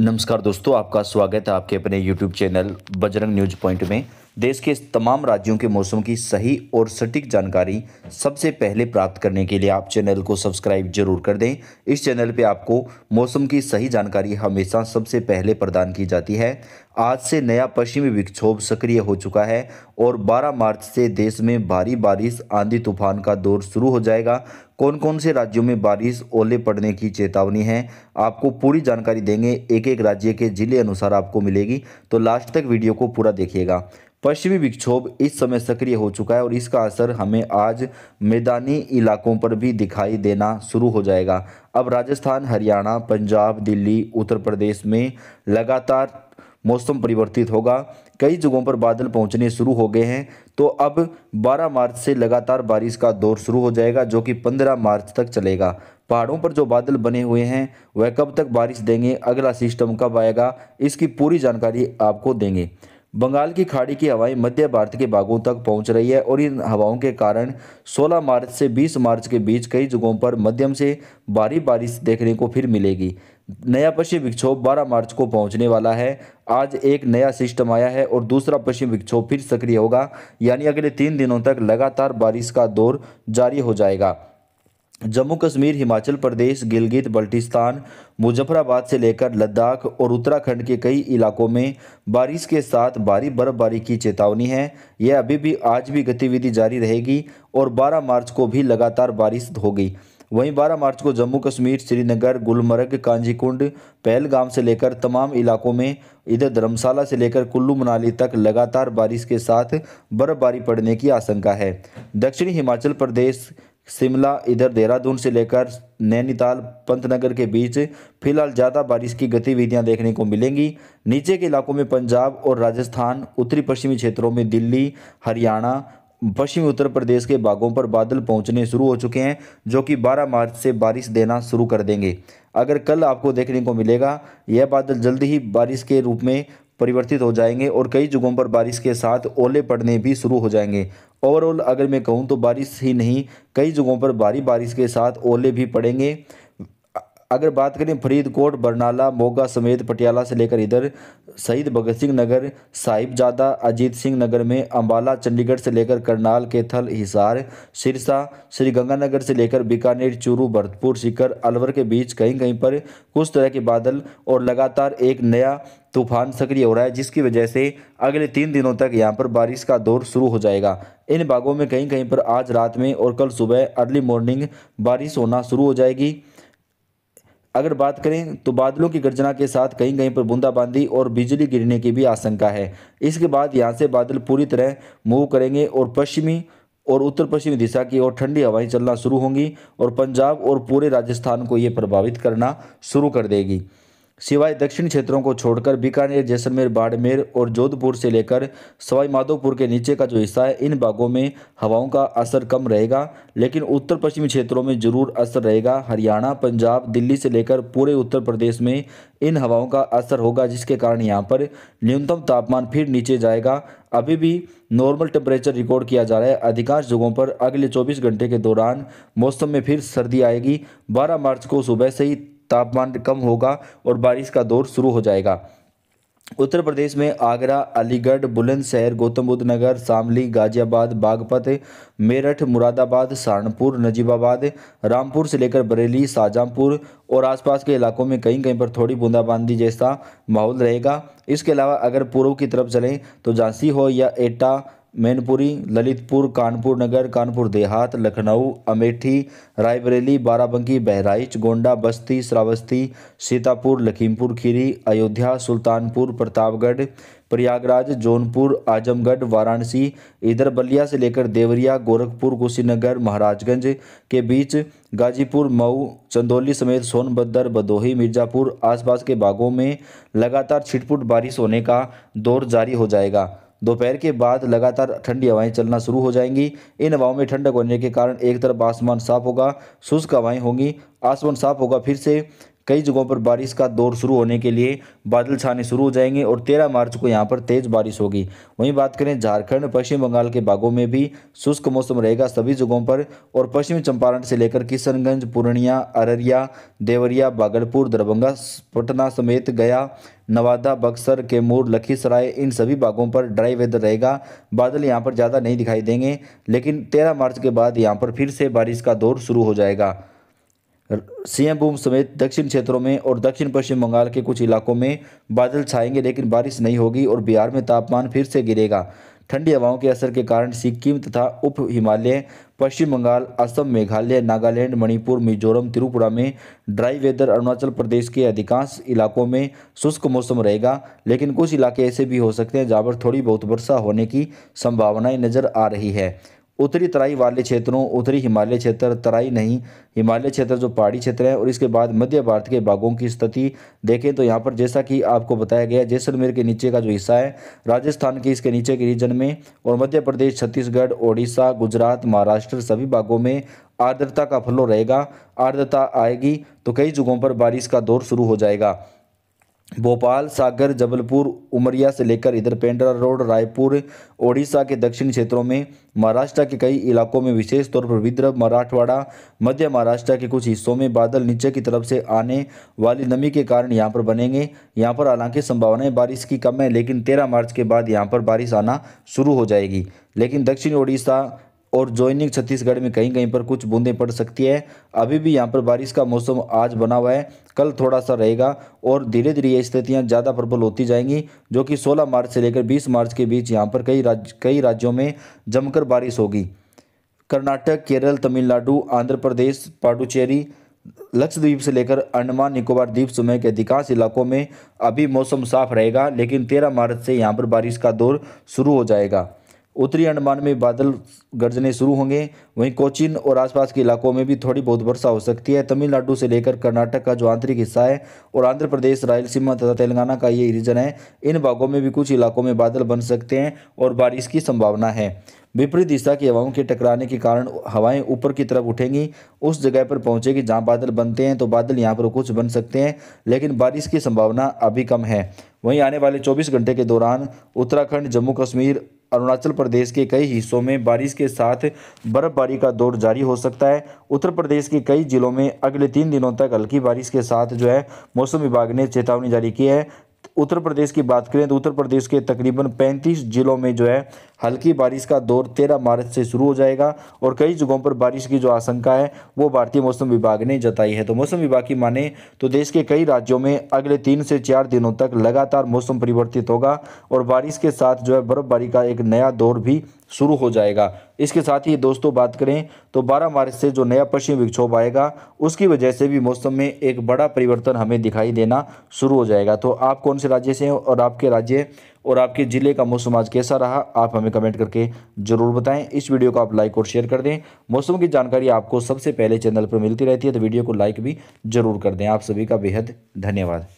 नमस्कार दोस्तों आपका स्वागत है आपके अपने YouTube channel Bajrang news point में देश के तमाम राज्यों के मौसम की सही और सटीक जानकारी सबसे पहले प्राप्त करने के लिए आप चैनल को सब्सक्राइब जरूर कर दें इस चैनल पे आपको मौसम की सही जानकारी हमेशा सबसे पहले प्रदान की जाती है आज से नया पश्चिमी विक्षोभ सक्रिय हो चुका है और 12 मार्च से देश में भारी बारिश आंधी तूफान का दौर शुरू हो जाएगा कौन कौन से राज्यों में बारिश ओले पड़ने की चेतावनी है आपको पूरी जानकारी देंगे एक एक राज्य के जिले अनुसार आपको मिलेगी तो लास्ट तक वीडियो को पूरा देखिएगा पश्चिमी विक्षोभ इस समय सक्रिय हो चुका है और इसका असर हमें आज मैदानी इलाकों पर भी दिखाई देना शुरू हो जाएगा अब राजस्थान हरियाणा पंजाब दिल्ली उत्तर प्रदेश में लगातार मौसम परिवर्तित होगा कई जगहों पर बादल पहुंचने शुरू हो गए हैं तो अब 12 मार्च से लगातार बारिश का दौर शुरू हो जाएगा जो कि 15 मार्च तक चलेगा पहाड़ों पर जो बादल बने हुए हैं वह कब तक बारिश देंगे अगला सिस्टम कब आएगा इसकी पूरी जानकारी आपको देंगे बंगाल की खाड़ी की हवाएं मध्य भारत के भागों तक पहुंच रही है और इन हवाओं के कारण 16 मार्च से 20 मार्च के बीच कई जगहों पर मध्यम से भारी बारिश देखने को फिर मिलेगी नया पश्चिम विक्षोभ 12 मार्च को पहुंचने वाला है आज एक नया सिस्टम आया है और दूसरा पश्चिम विक्षोभ फिर सक्रिय होगा यानी अगले तीन दिनों तक लगातार बारिश का दौर जारी हो जाएगा जम्मू कश्मीर हिमाचल प्रदेश गिलगित बल्टिस्तान मुजफ्फराबाद से लेकर लद्दाख और उत्तराखंड के कई इलाकों में बारिश के साथ भारी बर्फबारी की चेतावनी है यह अभी भी आज भी गतिविधि जारी रहेगी और 12 मार्च को भी लगातार बारिश होगी वहीं 12 मार्च को जम्मू कश्मीर श्रीनगर गुलमर्ग कांजीकुंड पहलगाम से लेकर तमाम इलाकों में इधर धर्मशाला से लेकर कुल्लू मनाली तक लगातार बारिश के साथ बर्फबारी पड़ने की आशंका है दक्षिणी हिमाचल प्रदेश शिमला इधर देहरादून से लेकर नैनीताल पंतनगर के बीच फिलहाल ज़्यादा बारिश की गतिविधियां देखने को मिलेंगी नीचे के इलाकों में पंजाब और राजस्थान उत्तरी पश्चिमी क्षेत्रों में दिल्ली हरियाणा पश्चिमी उत्तर प्रदेश के भागों पर बादल पहुंचने शुरू हो चुके हैं जो कि 12 मार्च से बारिश देना शुरू कर देंगे अगर कल आपको देखने को मिलेगा यह बादल जल्द ही बारिश के रूप में परिवर्तित हो जाएंगे और कई जगहों पर बारिश के साथ ओले पड़ने भी शुरू हो जाएंगे ओवरऑल अगर मैं कहूँ तो बारिश ही नहीं कई जगहों पर भारी बारिश के साथ ओले भी पड़ेंगे अगर बात करें फरीदकोट बरनाला मोगा समेत पटियाला से लेकर इधर शहीद भगत सिंह नगर साहिबजादा अजीत सिंह नगर में अंबाला चंडीगढ़ से लेकर करनाल के थल हिसार सिरसा श्रीगंगानगर से लेकर बीकानेर चूरू भरतपुर सीकर अलवर के बीच कहीं कहीं पर कुछ तरह के बादल और लगातार एक नया तूफान सक्रिय हो रहा है जिसकी वजह से अगले तीन दिनों तक यहाँ पर बारिश का दौर शुरू हो जाएगा इन भागों में कहीं कहीं पर आज रात में और कल सुबह अर्ली मॉर्निंग बारिश होना शुरू हो जाएगी अगर बात करें तो बादलों की गर्जना के साथ कहीं कहीं पर बूंदाबांदी और बिजली गिरने की भी आशंका है इसके बाद यहाँ से बादल पूरी तरह मूव करेंगे और पश्चिमी और उत्तर पश्चिमी दिशा की ओर ठंडी हवाएं चलना शुरू होंगी और पंजाब और पूरे राजस्थान को ये प्रभावित करना शुरू कर देगी सिवाय दक्षिण क्षेत्रों को छोड़कर बीकानेर जैसलमेर बाड़मेर और जोधपुर से लेकर सवाई माधोपुर के नीचे का जो हिस्सा है इन भागों में हवाओं का असर कम रहेगा लेकिन उत्तर पश्चिमी क्षेत्रों में जरूर असर रहेगा हरियाणा पंजाब दिल्ली से लेकर पूरे उत्तर प्रदेश में इन हवाओं का असर होगा जिसके कारण यहाँ पर न्यूनतम तापमान फिर नीचे जाएगा अभी भी नॉर्मल टेम्परेचर रिकॉर्ड किया जा रहा है अधिकांश जगहों पर अगले 24 घंटे के दौरान मौसम में फिर सर्दी आएगी 12 मार्च को सुबह से ही तापमान कम होगा और बारिश का दौर शुरू हो जाएगा उत्तर प्रदेश में आगरा अलीगढ़ बुलंदशहर गौतम बुद्ध नगर शामली गाजियाबाद बागपत मेरठ मुरादाबाद सहारनपुर नजीबाबाद रामपुर से लेकर बरेली शाहजहाँपुर और आसपास के इलाकों में कहीं कहीं पर थोड़ी बूंदाबांदी जैसा माहौल रहेगा इसके अलावा अगर पूर्व की तरफ चलें तो झांसी हो या एटा मैनपुरी ललितपुर कानपुर नगर कानपुर देहात लखनऊ अमेठी रायबरेली बाराबंकी बहराइच गोंडा बस्ती श्रावस्ती सीतापुर लखीमपुर खीरी अयोध्या सुल्तानपुर प्रतापगढ़ प्रयागराज जौनपुर आजमगढ़ वाराणसी इधर बलिया से लेकर देवरिया गोरखपुर कुशीनगर महाराजगंज के बीच गाजीपुर मऊ चंदौली समेत सोनभद्र भदोही मिर्जापुर आसपास के बागों में लगातार छिटपुट बारिश होने का दौर जारी हो जाएगा दोपहर के बाद लगातार ठंडी हवाएं चलना शुरू हो जाएंगी इन हवाओं में ठंडक होने के कारण एक तरफ आसमान साफ होगा शुष्क हवाएं होंगी आसमान साफ होगा फिर से कई जगहों पर बारिश का दौर शुरू होने के लिए बादल छाने शुरू हो जाएंगे और तेरह मार्च को यहाँ पर तेज़ बारिश होगी वहीं बात करें झारखंड पश्चिम बंगाल के भागों में भी शुष्क मौसम रहेगा सभी जगहों पर और पश्चिमी चंपारण से लेकर किशनगंज पूर्णिया अररिया देवरिया भागलपुर दरभंगा पटना समेत गया नवादा बक्सर कैमूर लखीसराय इन सभी भागों पर ड्राई वेदर रहेगा बादल यहाँ पर ज़्यादा नहीं दिखाई देंगे लेकिन तेरह मार्च के बाद यहाँ पर फिर से बारिश का दौर शुरू हो जाएगा भूम समेत दक्षिण क्षेत्रों में और दक्षिण पश्चिम बंगाल के कुछ इलाकों में बादल छाएंगे लेकिन बारिश नहीं होगी और बिहार में तापमान फिर से गिरेगा ठंडी हवाओं के असर के कारण सिक्किम तथा उप हिमालय पश्चिम बंगाल असम मेघालय नागालैंड मणिपुर मिजोरम त्रिपुरा में ड्राई वेदर अरुणाचल प्रदेश के अधिकांश इलाकों में शुष्क मौसम रहेगा लेकिन कुछ इलाके ऐसे भी हो सकते हैं जहाँ पर थोड़ी बहुत वर्षा होने की संभावनाएं नजर आ रही है उत्तरी तराई वाले क्षेत्रों उत्तरी हिमालय क्षेत्र तराई नहीं हिमालय क्षेत्र जो पहाड़ी क्षेत्र है और इसके बाद मध्य भारत के भागों की स्थिति देखें तो यहाँ पर जैसा कि आपको बताया गया जैसलमेर के नीचे का जो हिस्सा है राजस्थान के इसके नीचे के रीजन में और मध्य प्रदेश छत्तीसगढ़ ओडिशा गुजरात महाराष्ट्र सभी भागों में आर्द्रता का फ्लो रहेगा आर्द्रता आएगी तो कई जगहों पर बारिश का दौर शुरू हो जाएगा भोपाल सागर जबलपुर उमरिया से लेकर इधर पेंड्रा रोड रायपुर ओडिशा के दक्षिण क्षेत्रों में महाराष्ट्र के कई इलाकों में विशेष तौर पर विदर्भ मराठवाड़ा मध्य महाराष्ट्र के कुछ हिस्सों में बादल नीचे की तरफ से आने वाली नमी के कारण यहाँ पर बनेंगे यहाँ पर हालांकि संभावनाएं बारिश की कम है लेकिन तेरह मार्च के बाद यहाँ पर बारिश आना शुरू हो जाएगी लेकिन दक्षिण ओडिशा और ज्वाइनिंग छत्तीसगढ़ में कहीं कहीं पर कुछ बूंदें पड़ सकती है अभी भी यहाँ पर बारिश का मौसम आज बना हुआ है कल थोड़ा सा रहेगा और धीरे धीरे ये स्थितियाँ ज़्यादा प्रबल होती जाएंगी जो कि 16 मार्च से लेकर 20 मार्च के बीच यहाँ पर कई राज्य कई राज्यों में जमकर बारिश होगी कर्नाटक केरल तमिलनाडु आंध्र प्रदेश पाडुचेरी लक्षद्वीप से लेकर अंडमान निकोबार द्वीप समय के अधिकांश इलाकों में अभी मौसम साफ रहेगा लेकिन तेरह मार्च से यहाँ पर बारिश का दौर शुरू हो जाएगा उत्तरी अंडमान में बादल गरजने शुरू होंगे वहीं कोचिन और आसपास के इलाकों में भी थोड़ी बहुत वर्षा हो सकती है तमिलनाडु से लेकर कर्नाटक का जो आंतरिक हिस्सा है और आंध्र प्रदेश रायलसीमा तथा तेलंगाना का ये रीजन है इन भागों में भी कुछ इलाकों में बादल बन सकते हैं और बारिश की संभावना है विपरीत दिशा की हवाओं के टकराने के कारण हवाएं ऊपर की तरफ उठेंगी उस जगह पर पहुंचेगी जहां बादल बनते हैं तो बादल यहां पर कुछ बन सकते हैं लेकिन बारिश की संभावना अभी कम है वहीं आने वाले 24 घंटे के दौरान उत्तराखंड जम्मू कश्मीर अरुणाचल प्रदेश के कई हिस्सों में बारिश के साथ बर्फबारी का दौर जारी हो सकता है उत्तर प्रदेश के कई जिलों में अगले तीन दिनों तक हल्की बारिश के साथ जो है मौसम विभाग ने चेतावनी जारी की है उत्तर प्रदेश की बात करें तो उत्तर प्रदेश के तकरीबन 35 जिलों में जो है हल्की बारिश का दौर 13 मार्च से शुरू हो जाएगा और कई जगहों पर बारिश की जो आशंका है वो भारतीय मौसम विभाग ने जताई है तो मौसम विभाग की माने तो देश के कई राज्यों में अगले तीन से चार दिनों तक लगातार मौसम परिवर्तित होगा और बारिश के साथ जो है बर्फबारी का एक नया दौर भी शुरू हो जाएगा इसके साथ ही दोस्तों बात करें तो 12 मार्च से जो नया पश्चिम विक्षोभ आएगा उसकी वजह से भी मौसम में एक बड़ा परिवर्तन हमें दिखाई देना शुरू हो जाएगा तो आप कौन से राज्य से हैं और आपके राज्य और आपके ज़िले का मौसम आज कैसा रहा आप हमें कमेंट करके ज़रूर बताएं इस वीडियो को आप लाइक और शेयर कर दें मौसम की जानकारी आपको सबसे पहले चैनल पर मिलती रहती है तो वीडियो को लाइक भी ज़रूर कर दें आप सभी का बेहद धन्यवाद